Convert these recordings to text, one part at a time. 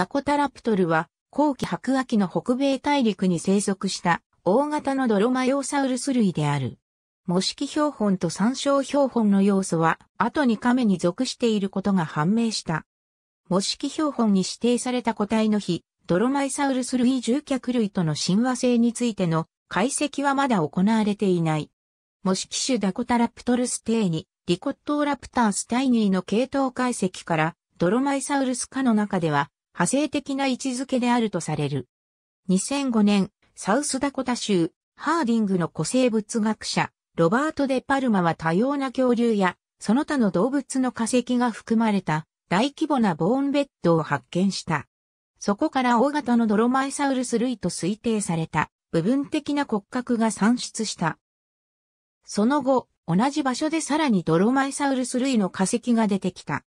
タコタラプトルは、後期白亜紀の北米大陸に生息した大型のドロマヨーサウルス類である。模式標本と参照標本の要素は、後に亀に属していることが判明した。模式標本に指定された個体の比、ドロマイサウルス類獣脚類との親和性についての解析はまだ行われていない。模式種ダコタラプトルステーニ、リコットーラプタースタイニーの系統解析から、ドロマイサウルス科の中では派生的な位置づけであるとされる。2005年、サウスダコタ州、ハーディングの古生物学者、ロバート・デ・パルマは多様な恐竜や、その他の動物の化石が含まれた大規模なボーンベッドを発見した。そこから大型のドロマイサウルス類と推定された部分的な骨格が産出した。その後、同じ場所でさらにドロマイサウルス類の化石が出てきた。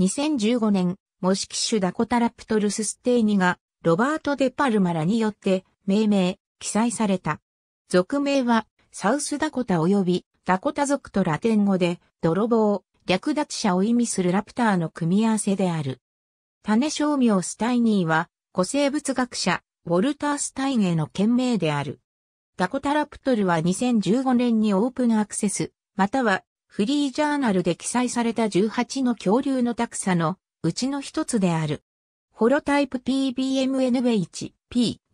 2015年、模式種ダコタラプトルスステーニが、ロバート・デ・パルマラによって、命名、記載された。俗名は、サウスダコタ及び、ダコタ族とラテン語で、泥棒、略奪者を意味するラプターの組み合わせである。種商名スタイニーは、古生物学者、ウォルター・スタインへの件名である。ダコタラプトルは2015年にオープンアクセス、またはフリージャーナルで記載された18の恐竜のタクサのうちの一つである。ホロタイプ PBMNV1P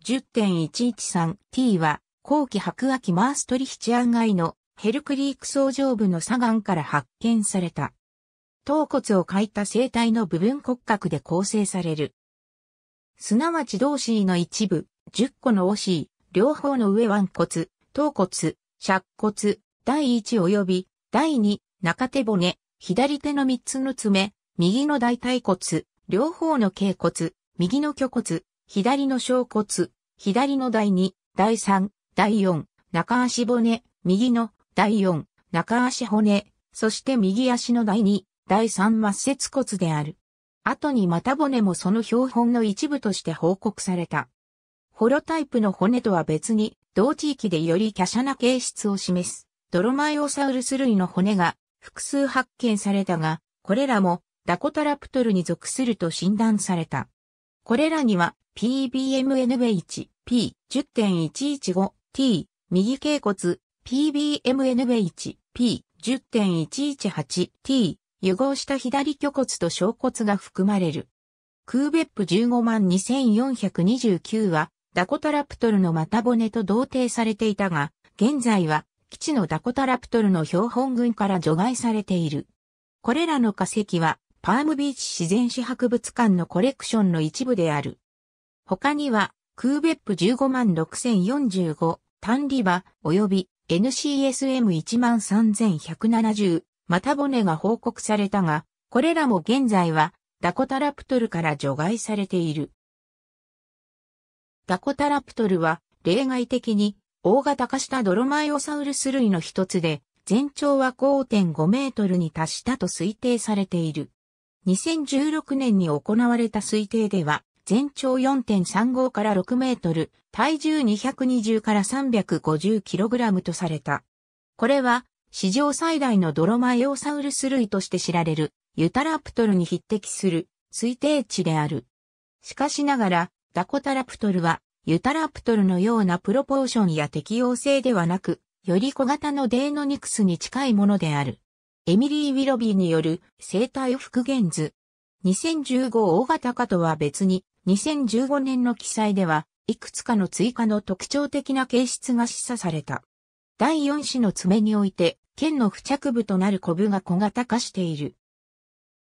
10.113T は後期白亜紀マーストリヒチアンイのヘルクリーク層上部の左岸から発見された。頭骨を欠いた生体の部分骨格で構成される。すなわち同子の一部、10個のオし、両方の上腕骨、頭骨、尺骨、第1及び第2、中手骨、左手の3つの爪、右の大腿骨、両方の頸骨、右の虚骨、左の小骨、左の第二、第3、第4、中足骨、右の第4、中足骨、そして右足の第二、第3末節骨である。後に股骨もその標本の一部として報告された。ホロタイプの骨とは別に、同地域でより華奢な形質を示す、ドロマイオサウルス類の骨が複数発見されたが、これらもダコタラプトルに属すると診断された。これらには PBMNV1、P10.115、T、右頸骨、PBMNV1、P10.118、T、融合した左虚骨と小骨が含まれる。クーベップ15 2429は、ダコタラプトルの股骨と同定されていたが、現在は基地のダコタラプトルの標本群から除外されている。これらの化石はパームビーチ自然史博物館のコレクションの一部である。他には、クーベップ156,045、タンリバ、及び NCSM13170、また骨が報告されたが、これらも現在は、ダコタラプトルから除外されている。ダコタラプトルは、例外的に、大型化したドロマイオサウルス類の一つで、全長は5.5メートルに達したと推定されている。2016年に行われた推定では、全長4.35から6メートル、体重220から350キログラムとされた。これは、史上最大のドロマエオサウルス類として知られる、ユタラプトルに匹敵する、推定値である。しかしながら、ダコタラプトルは、ユタラプトルのようなプロポーションや適応性ではなく、より小型のデーノニクスに近いものである。エミリー・ウィロビーによる生体復元図。2015大型化とは別に、2015年の記載では、いくつかの追加の特徴的な形質が示唆された。第4子の爪において、剣の付着部となるコブが小型化している。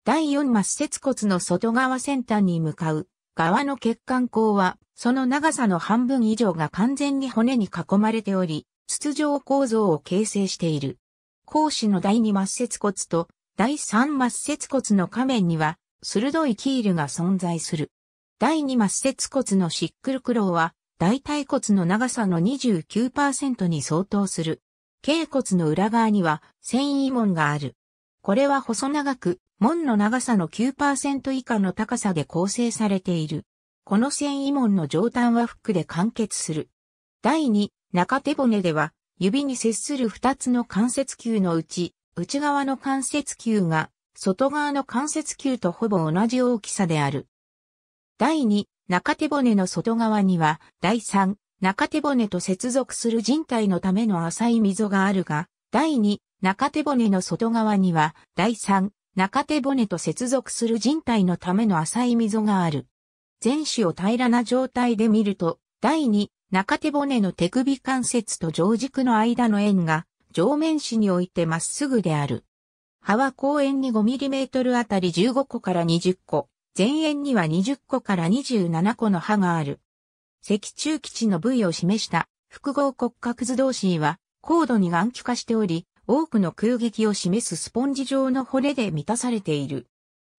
第4末節骨の外側先端に向かう側の血管口は、その長さの半分以上が完全に骨に囲まれており、筒状構造を形成している。格子の第二末節骨と第三末節骨の下面には、鋭いキールが存在する。第二末節骨のシックルクローは、大腿骨の長さの29%に相当する。頸骨の裏側には繊維門がある。これは細長く、門の長さの9%以下の高さで構成されている。この繊維門の上端はフックで完結する。第二中手骨では、指に接する二つの関節球のうち、内側の関節球が、外側の関節球とほぼ同じ大きさである。第二、中手骨の外側には、第三、中手骨と接続する人体のための浅い溝があるが、第二、中手骨の外側には、第三、中手骨と接続する人体のための浅い溝がある。全種を平らな状態で見ると、第二、中手骨の手首関節と上軸の間の円が、上面子においてまっすぐである。葉は公園に 5mm あたり15個から20個、前縁には20個から27個の葉がある。石中基地の部位を示した複合骨格図同士は高度に眼球化しており、多くの空撃を示すスポンジ状の骨で満たされている。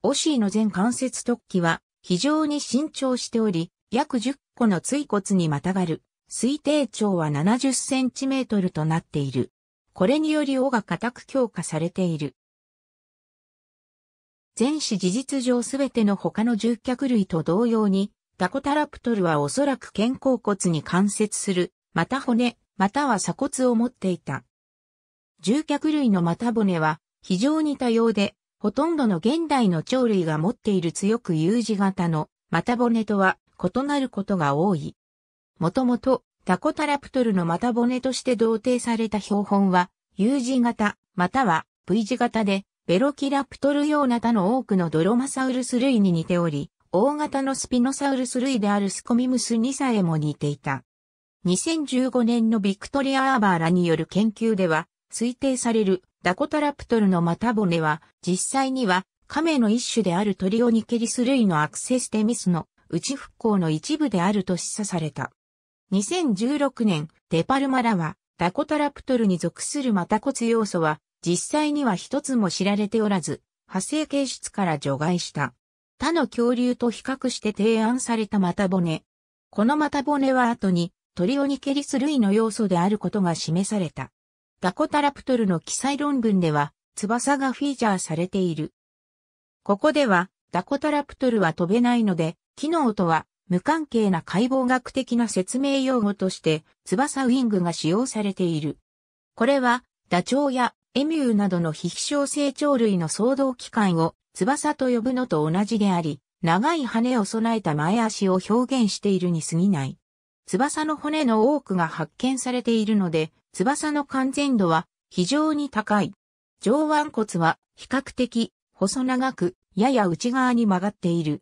オシーの全関節突起は非常に伸長しており、約10個の椎骨にまたがる、推定長は70センチメートルとなっている。これにより尾が固く強化されている。全史事実上すべての他の獣脚類と同様に、ダコタラプトルはおそらく肩甲骨に関節する、また骨、または鎖骨を持っていた。獣脚類の股骨は非常に多様で、ほとんどの現代の鳥類が持っている強く U 字型の股骨とは異なることが多い。もともと、タコタラプトルの股骨として同定された標本は、U 字型、または V 字型で、ベロキラプトル用な他の多くのドロマサウルス類に似ており、大型のスピノサウルス類であるスコミムスにさえも似ていた。2015年のビクトリア・アーバーらによる研究では、推定されるダコタラプトルの股骨は、実際には亀の一種であるトリオニケリス類のアクセステミスの内復興の一部であると示唆された。2016年、デパルマラは、ダコタラプトルに属するマタコツ要素は、実際には一つも知られておらず、派生形質から除外した。他の恐竜と比較して提案されたタ骨。このタ骨は後にトリオニケリス類の要素であることが示された。ダコタラプトルの記載論文では翼がフィーチャーされている。ここではダコタラプトルは飛べないので機能とは、無関係な解剖学的な説明用語として、翼ウィングが使用されている。これは、ダチョウやエミューなどの非飛翔成長類の騒動機関を翼と呼ぶのと同じであり、長い羽を備えた前足を表現しているに過ぎない。翼の骨の多くが発見されているので、翼の完全度は非常に高い。上腕骨は比較的細長く、やや内側に曲がっている。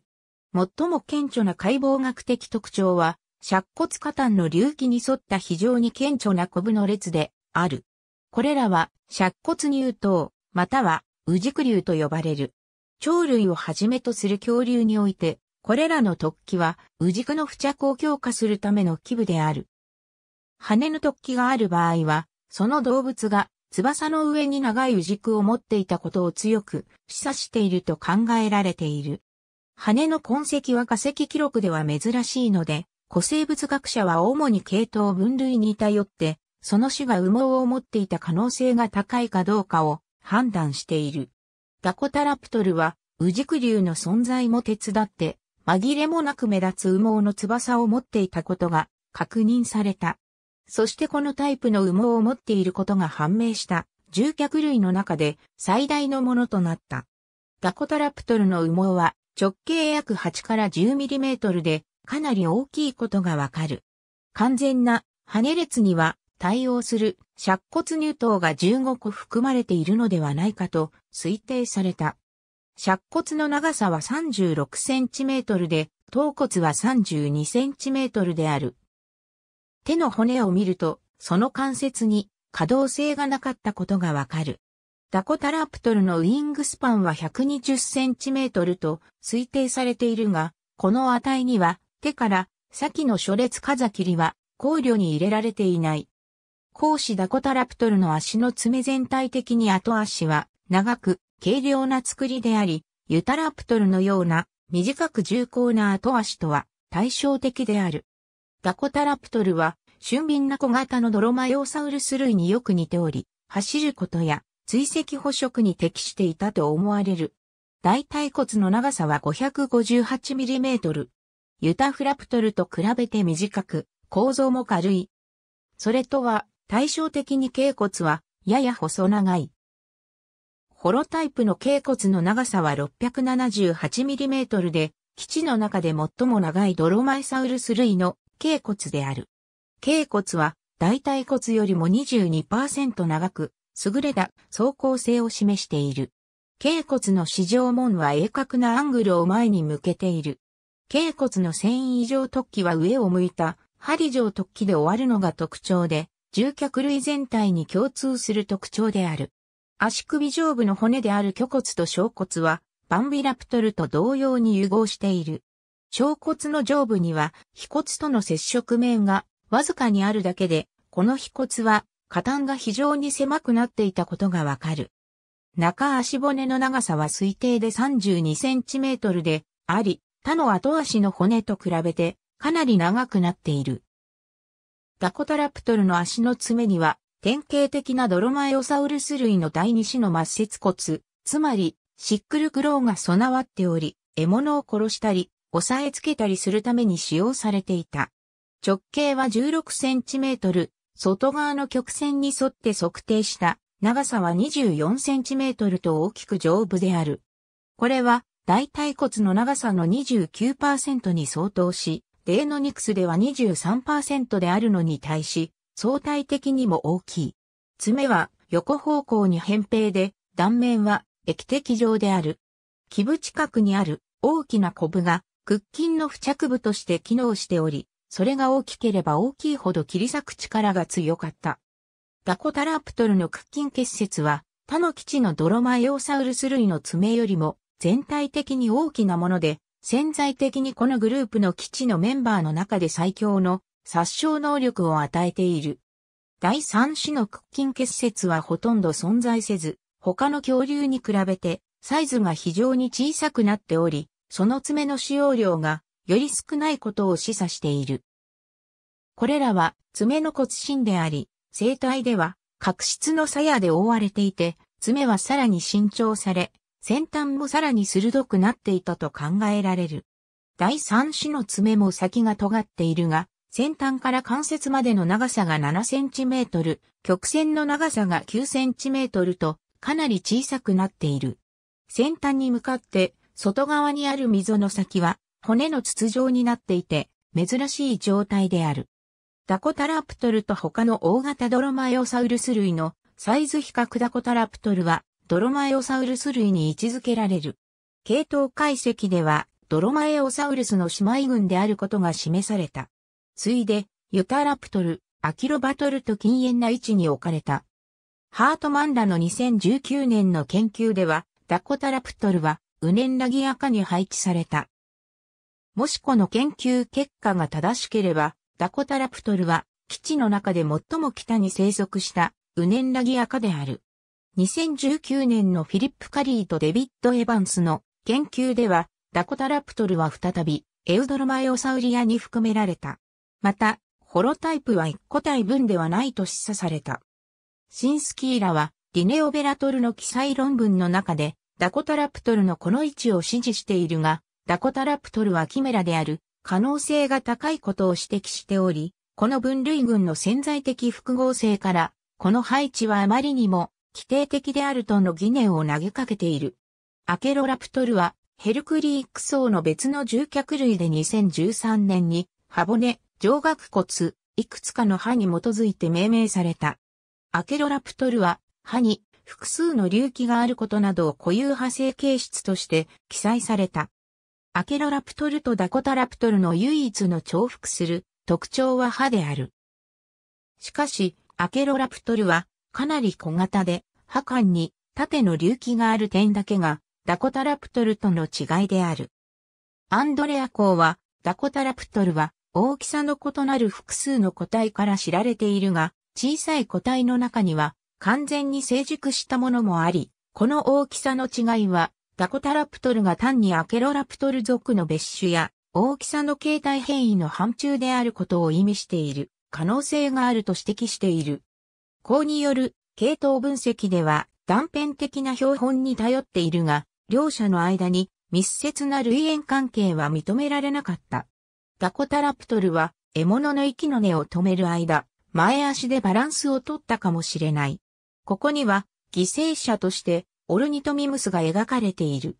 最も顕著な解剖学的特徴は、尺骨下端の隆起に沿った非常に顕著なコブの列である。これらは、尺骨乳頭、または、宇軸竜と呼ばれる。鳥類をはじめとする恐竜において、これらの突起は、宇軸の付着を強化するための器具である。羽の突起がある場合は、その動物が翼の上に長い宇軸を持っていたことを強く示唆していると考えられている。羽の痕跡は化石記録では珍しいので、古生物学者は主に系統分類に頼って、その種が羽毛を持っていた可能性が高いかどうかを判断している。ダコタラプトルは、ウジクリュウの存在も手伝って、紛れもなく目立つ羽毛の翼を持っていたことが確認された。そしてこのタイプの羽毛を持っていることが判明した獣脚類の中で最大のものとなった。ダコタラプトルの羽毛は直径約8から1 0トルでかなり大きいことがわかる。完全な羽列には対応する尺骨乳頭が15個含まれているのではないかと推定された。尺骨の長さは3 6トルで、頭骨は3 2トルである。手の骨を見ると、その関節に可動性がなかったことがわかる。ダコタラプトルのウィングスパンは1 2 0トルと推定されているが、この値には手から先の初列風切りは考慮に入れられていない。講師ダコタラプトルの足の爪全体的に後足は長く軽量な作りであり、ユタラプトルのような短く重厚な後足とは対照的である。ダコタラプトルは俊敏な小型のドロマヨーサウルス類によく似ており、走ることや追跡捕食に適していたと思われる。大腿骨の長さは 558mm。ユタフラプトルと比べて短く、構造も軽い。それとは、対照的に頸骨は、やや細長い。ホロタイプの頸骨の長さは 678mm で、基地の中で最も長いドロマイサウルス類の頸骨である。頸骨は大腿骨よりも22%長く、優れた走行性を示している。頸骨の四条門は鋭角なアングルを前に向けている。頸骨の繊維異常突起は上を向いた針状突起で終わるのが特徴で、獣脚類全体に共通する特徴である。足首上部の骨である虚骨と小骨は、バンビラプトルと同様に融合している。小骨の上部には、皮骨との接触面がわずかにあるだけで、この皮骨は下端が非常に狭くなっていたことがわかる。中足骨の長さは推定で 32cm であり、他の後足の骨と比べてかなり長くなっている。ダコタラプトルの足の爪には典型的なドロマエオサウルス類の第二種の末節骨、つまりシックルクローが備わっており、獲物を殺したり、押さえつけたりするために使用されていた。直径は16センチメートル、外側の曲線に沿って測定した長さは 24cm と大きく丈夫である。これは大腿骨の長さの29%に相当し、デーノニクスでは23%であるのに対し、相対的にも大きい。爪は横方向に扁平で、断面は液滴状である。基部近くにある大きなコブが、屈筋の付着部として機能しており、それが大きければ大きいほど切り裂く力が強かった。ダコタラプトルの屈筋結節は、他の基地のドロマエオサウルス類の爪よりも全体的に大きなもので、潜在的にこのグループの基地のメンバーの中で最強の殺傷能力を与えている。第3種の屈筋結節はほとんど存在せず、他の恐竜に比べてサイズが非常に小さくなっており、その爪の使用量がより少ないことを示唆している。これらは爪の骨芯であり、生体では角質の鞘で覆われていて、爪はさらに伸長され、先端もさらに鋭くなっていたと考えられる。第三種の爪も先が尖っているが、先端から関節までの長さが7センチメートル、曲線の長さが9センチメートルと、かなり小さくなっている。先端に向かって、外側にある溝の先は、骨の筒状になっていて、珍しい状態である。ダコタラプトルと他の大型ドロマエオサウルス類のサイズ比較ダコタラプトルはドロマエオサウルス類に位置づけられる。系統解析ではドロマエオサウルスの姉妹群であることが示された。ついで、ユタラプトル、アキロバトルと禁煙な位置に置かれた。ハートマンらの2019年の研究では、ダコタラプトルは、ウネンラギア科に配置された。もしこの研究結果が正しければ、ダコタラプトルは基地の中で最も北に生息したウネンラギア科である。2019年のフィリップ・カリーとデビッド・エヴァンスの研究では、ダコタラプトルは再びエウドロマエオサウリアに含められた。また、ホロタイプは1個体分ではないと示唆された。シンスキーラは、ディネオベラトルの記載論文の中で、ダコタラプトルのこの位置を指示しているが、ダコタラプトルはキメラである可能性が高いことを指摘しており、この分類群の潜在的複合性から、この配置はあまりにも規定的であるとの疑念を投げかけている。アケロラプトルはヘルクリーク層の別の獣脚類で2013年に歯骨、上顎骨、いくつかの歯に基づいて命名された。アケロラプトルは歯に複数の隆起があることなどを固有派生形質として記載された。アケロラプトルとダコタラプトルの唯一の重複する特徴は歯である。しかし、アケロラプトルはかなり小型で、歯間に縦の隆起がある点だけがダコタラプトルとの違いである。アンドレア校はダコタラプトルは大きさの異なる複数の個体から知られているが、小さい個体の中には完全に成熟したものもあり、この大きさの違いはダコタラプトルが単にアケロラプトル属の別種や大きさの形態変異の範疇であることを意味している可能性があると指摘している。こうによる系統分析では断片的な標本に頼っているが、両者の間に密接な類縁関係は認められなかった。ダコタラプトルは獲物の息の根を止める間、前足でバランスを取ったかもしれない。ここには、犠牲者としてオルニトミムスが描かれている。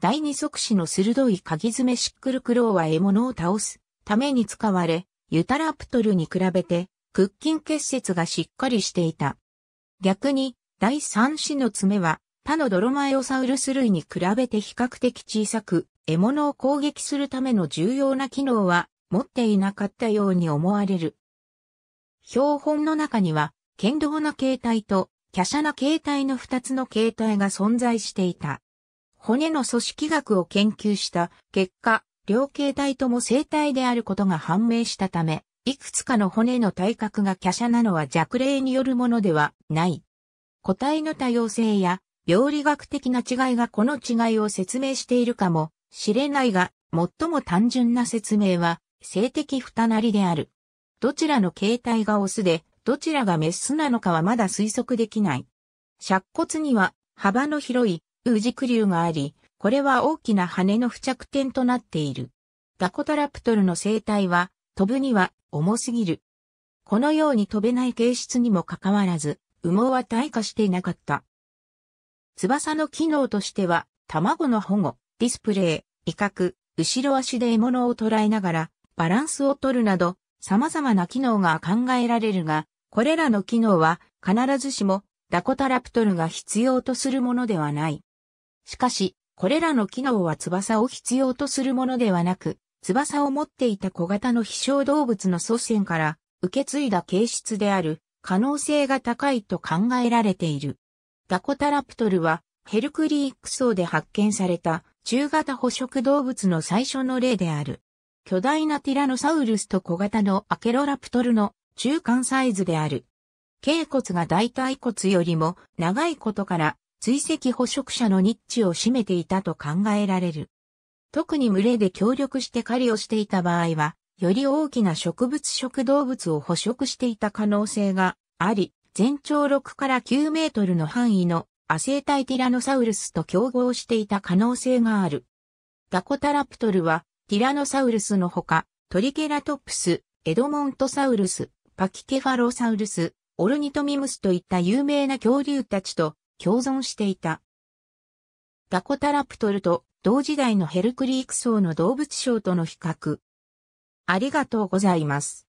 第二足趾の鋭い鍵爪シックルクローは獲物を倒すために使われ、ユタラプトルに比べて屈筋結節がしっかりしていた。逆に、第三子の爪は他のドロマエオサウルス類に比べて比較的小さく、獲物を攻撃するための重要な機能は持っていなかったように思われる。標本の中には、剣道な形態と華奢な形態の2つの形態が存在していた。骨の組織学を研究した結果、両形態とも生体であることが判明したため、いくつかの骨の体格が華奢なのは弱霊によるものではない。個体の多様性や病理学的な違いがこの違いを説明しているかもしれないが、最も単純な説明は性的二なりである。どちらの形態がオスで、どちらがメスなのかはまだ推測できない。尺骨には幅の広いウジクリュウがあり、これは大きな羽の付着点となっている。ダコタラプトルの生態は飛ぶには重すぎる。このように飛べない形質にもかかわらず、羽毛は退化していなかった。翼の機能としては、卵の保護、ディスプレイ、威嚇、後ろ足で獲物を捉えながら、バランスを取るなど、様々な機能が考えられるが、これらの機能は必ずしもダコタラプトルが必要とするものではない。しかし、これらの機能は翼を必要とするものではなく、翼を持っていた小型の飛翔動物の祖先から受け継いだ形質である可能性が高いと考えられている。ダコタラプトルはヘルクリーク層で発見された中型捕食動物の最初の例である。巨大なティラノサウルスと小型のアケロラプトルの中間サイズである。頸骨が大腿骨よりも長いことから追跡捕食者のニッチを占めていたと考えられる。特に群れで協力して狩りをしていた場合は、より大きな植物食動物を捕食していた可能性があり、全長6から9メートルの範囲のアータ体ティラノサウルスと競合していた可能性がある。ダコタラプトルはティラノサウルスのほか、トリケラトプス、エドモントサウルス、パキケファロサウルス、オルニトミムスといった有名な恐竜たちと共存していた。ダコタラプトルと同時代のヘルクリーク層の動物賞との比較。ありがとうございます。